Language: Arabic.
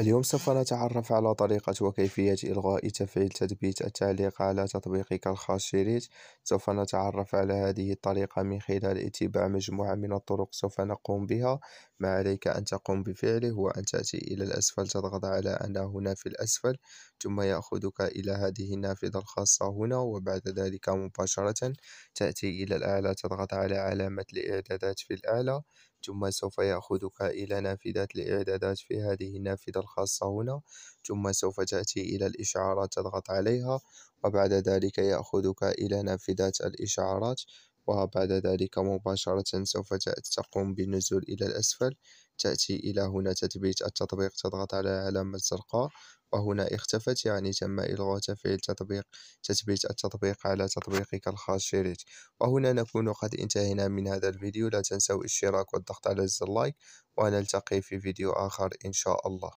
اليوم سوف نتعرف على طريقة وكيفية إلغاء تفعيل تثبيت التعليق على تطبيقك الخاص شريط سوف نتعرف على هذه الطريقة من خلال اتباع مجموعة من الطرق سوف نقوم بها ما عليك أن تقوم بفعله هو أن تأتي إلى الأسفل تضغط على أنا هنا في الأسفل ثم يأخذك إلى هذه النافذة الخاصة هنا وبعد ذلك مباشرة تأتي إلى الأعلى تضغط على علامة الإعدادات في الأعلى ثم سوف يأخذك إلى نافذة الإعدادات في هذه النافذة الخاصة هنا ثم سوف تأتي إلى الإشعارات تضغط عليها وبعد ذلك يأخذك إلى نافذة الإشعارات وبعد ذلك مباشرة سوف تقوم بالنزول إلى الأسفل تأتي إلى هنا تثبيت التطبيق تضغط على العلامة الزرقاء وهنا اختفت يعني تم إلغاء تفعيل تطبيق تثبيت التطبيق على تطبيقك الخاص شريت وهنا نكون قد انتهينا من هذا الفيديو لا تنسوا الاشتراك والضغط على زر لايك ونلتقي في فيديو آخر إن شاء الله